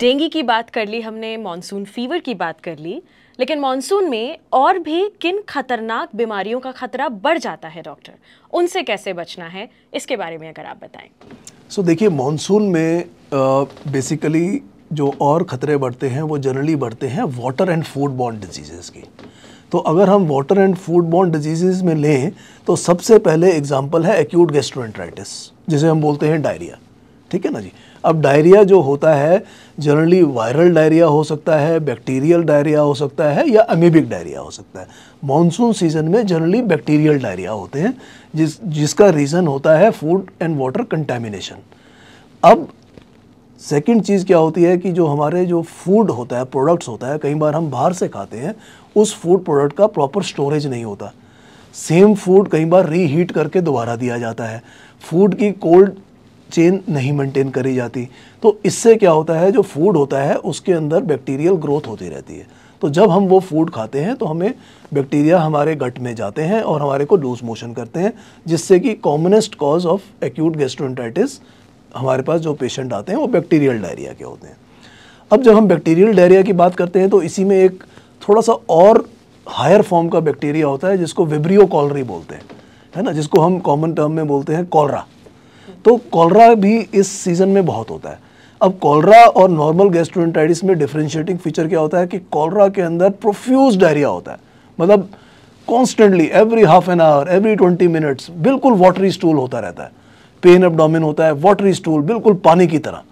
dengue की बात कर ली हमने मानसून फीवर की बात कर ली लेकिन मानसून में और भी किन खतरनाक बीमारियों का खतरा बढ़ जाता है डॉक्टर उनसे कैसे बचना है इसके बारे में अगर आप बताएं सो so, देखिए मानसून में बेसिकली जो और खतरे बढ़ते हैं वो जनरली बढ़ते हैं वाटर एंड फूड बॉन्ड डिजीजेज की तो अगर हम वाटर एंड फूड बॉन्ड डिजीज़ में लें तो सबसे पहले एग्जाम्पल है एक्यूट गेस्ट्रोइंट्राइटिस जिसे हम बोलते हैं डायरिया ठीक है ना जी अब डायरिया जो होता है जनरली वायरल डायरिया हो सकता है बैक्टीरियल डायरिया हो सकता है या अमीबिक डायरिया हो सकता है मानसून सीजन में जनरली बैक्टीरियल डायरिया होते हैं जिस जिसका रीज़न होता है फूड एंड वाटर कंटेमिनेशन अब सेकंड चीज़ क्या होती है कि जो हमारे जो फूड होता है प्रोडक्ट्स होता है कई बार हम बाहर से खाते हैं उस फूड प्रोडक्ट का प्रॉपर स्टोरेज नहीं होता सेम फूड कई बार रीहीट करके दोबारा दिया जाता है फूड की कोल्ड चेन नहीं मेंटेन करी जाती तो इससे क्या होता है जो फूड होता है उसके अंदर बैक्टीरियल ग्रोथ होती रहती है तो जब हम वो फूड खाते हैं तो हमें बैक्टीरिया हमारे गट में जाते हैं और हमारे को लूज मोशन करते हैं जिससे कि commonest cause of acute gastroenteritis हमारे पास जो पेशेंट आते हैं वो बैक्टीरियल डायरिया के होते हैं अब जब हम बैक्टीरियल डायरिया की बात करते हैं तो इसी में एक थोड़ा सा और हायर फॉर्म का बैक्टीरिया होता है जिसको विब्रियो कॉलरी बोलते हैं है ना जिसको हम कॉमन टर्म में बोलते हैं कॉलरा तो कॉलरा भी इस सीज़न में बहुत होता है अब कॉलरा और नॉर्मल गैस्ट्रोइंटाइटिस में डिफ्रेंशिएटिंग फीचर क्या होता है कि कॉलरा के अंदर प्रोफ्यूज डायरिया होता है मतलब constantly every half an hour every twenty minutes बिल्कुल वाटरी स्टूल होता रहता है पेन अपडोमिन होता है वाटरी स्टूल बिल्कुल पानी की तरह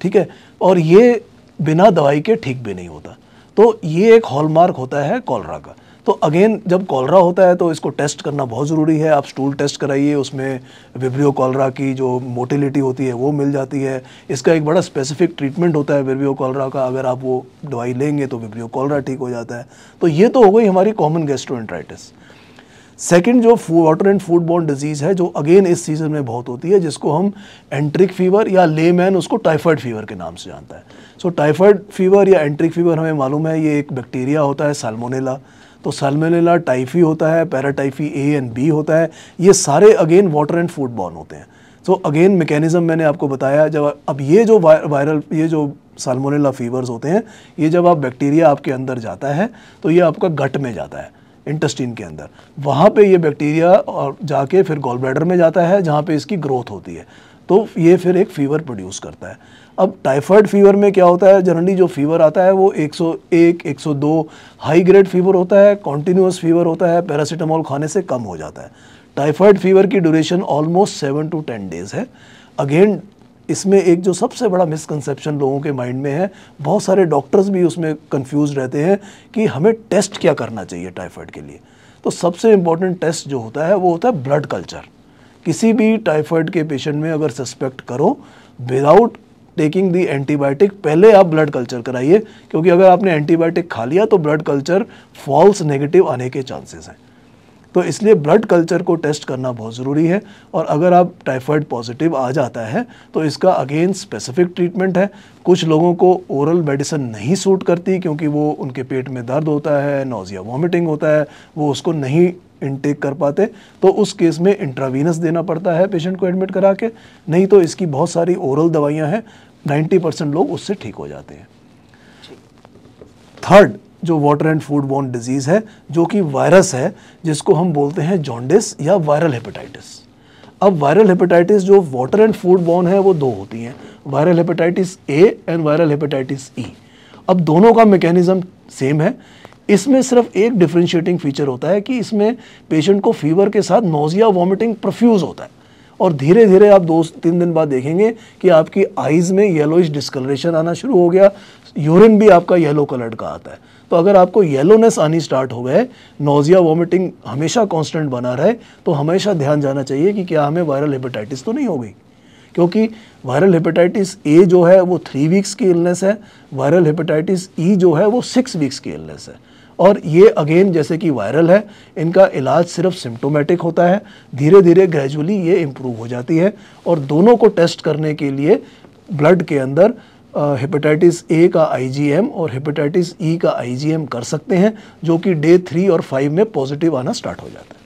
ठीक है और ये बिना दवाई के ठीक भी नहीं होता तो ये एक हॉलमार्क होता है कॉलरा का तो अगेन जब कॉलरा होता है तो इसको टेस्ट करना बहुत ज़रूरी है आप स्टूल टेस्ट कराइए उसमें विब्रियो कॉलरा की जो मोटिलिटी होती है वो मिल जाती है इसका एक बड़ा स्पेसिफिक ट्रीटमेंट होता है विब्रियो कॉलरा का अगर आप वो दवाई लेंगे तो विब्रियो कॉलरा ठीक हो जाता है तो ये तो हो गई हमारी कॉमन गेस्ट्रोइंट्राइटिस सेकेंड जो वाटर एंड फूड बॉन्ड डिजीज़ है जो अगेन इस सीज़न में बहुत होती है जिसको हम एंट्रिक फीवर या लेमैन उसको टाइफाइड फीवर के नाम से जानता है सो so, टाइफाइड फीवर या एंट्रिक फीवर हमें मालूम है ये एक बैक्टीरिया होता है सालमोनेला तो सालमेनेला टाइफी होता है पैराटाइफी ए एंड बी होता है ये सारे again water and food borne होते हैं सो अगेन मेकेनिज़म मैंने आपको बताया जब अब ये जो वायरल ये जो सालमोनेला फीवर्स होते हैं ये जब आप बैक्टीरिया आपके अंदर जाता है तो ये आपका गट में जाता है इंटस्टिन के अंदर वहाँ पे ये बैक्टीरिया और जाके फिर गोल ब्लैडर में जाता है जहाँ पे इसकी ग्रोथ होती है तो ये फिर एक फ़ीवर प्रोड्यूस करता है अब टाइफाइड फीवर में क्या होता है जनरली जो फीवर आता है वो 101, 102 हाई ग्रेड फीवर होता है कॉन्टीन्यूस फीवर होता है पैरासीटामोल खाने से कम हो जाता है टाइफाइड फीवर की duration almost seven to ten days है अगेन इसमें एक जो सबसे बड़ा मिसकंसेप्शन लोगों के माइंड में है बहुत सारे डॉक्टर्स भी उसमें कन्फ्यूज रहते हैं कि हमें टेस्ट क्या करना चाहिए टाइफाइड के लिए तो सबसे इम्पॉर्टेंट टेस्ट जो होता है वो होता है ब्लड कल्चर किसी भी टाइफाइड के पेशेंट में अगर सस्पेक्ट करो विदाउट टेकिंग दी एंटीबायोटिक पहले आप ब्लड कल्चर कराइए क्योंकि अगर आपने एंटीबायोटिक खा लिया तो ब्लड कल्चर फॉल्स नेगेटिव आने के चांसेस हैं तो इसलिए ब्लड कल्चर को टेस्ट करना बहुत ज़रूरी है और अगर आप टाइफाइड पॉजिटिव आ जाता है तो इसका अगेन स्पेसिफिक ट्रीटमेंट है कुछ लोगों को ओरल मेडिसिन नहीं सूट करती क्योंकि वो उनके पेट में दर्द होता है नोज़िया वॉमिटिंग होता है वो उसको नहीं इनटेक कर पाते तो उस केस में इंट्रावीनस देना पड़ता है पेशेंट को एडमिट करा के नहीं तो इसकी बहुत सारी ओरल दवाइयाँ हैं नाइन्टी परसेंट लोग उससे ठीक हो जाते हैं थर्ड जो water and food borne disease है जो कि वायरस है जिसको हम बोलते हैं जॉन्डिस या वायरल हेपेटाइटिस अब वायरल हेपेटाइटिस जो वाटर एंड फूड बॉर्न है वो दो होती हैं viral hepatitis A and viral hepatitis E अब दोनों का मैकेनिज़्म सेम है इसमें सिर्फ एक डिफ्रेंशिएटिंग फीचर होता है कि इसमें पेशेंट को फीवर के साथ नोजिया वॉमिटिंग प्रफ्यूज़ होता है और धीरे धीरे आप दो तीन दिन बाद देखेंगे कि आपकी आइज़ में येलो डिस्कलरेशन आना शुरू हो गया यूरिन भी आपका येलो कलर का आता है तो अगर आपको येलोनेस आनी स्टार्ट हो गए नोज़िया वॉमिटिंग हमेशा कॉन्स्टेंट बना रहे तो हमेशा ध्यान जाना चाहिए कि क्या हमें वायरल हेपेटाइटिस तो नहीं हो गई क्योंकि वायरल हेपेटाइटिस ए जो है वो थ्री वीक्स की इलनेस है वायरल हेपेटाइटिस ई जो है वो सिक्स वीक्स की इलनेस है और ये अगेन जैसे कि वायरल है इनका इलाज सिर्फ सिम्टोमेटिक होता है धीरे धीरे ग्रेजुअली ये इम्प्रूव हो जाती है और दोनों को टेस्ट करने के लिए ब्लड के अंदर हेपेटाइटिस ए का आईजीएम और हेपेटाइटिस ई e का आईजीएम कर सकते हैं जो कि डे थ्री और फाइव में पॉजिटिव आना स्टार्ट हो जाता है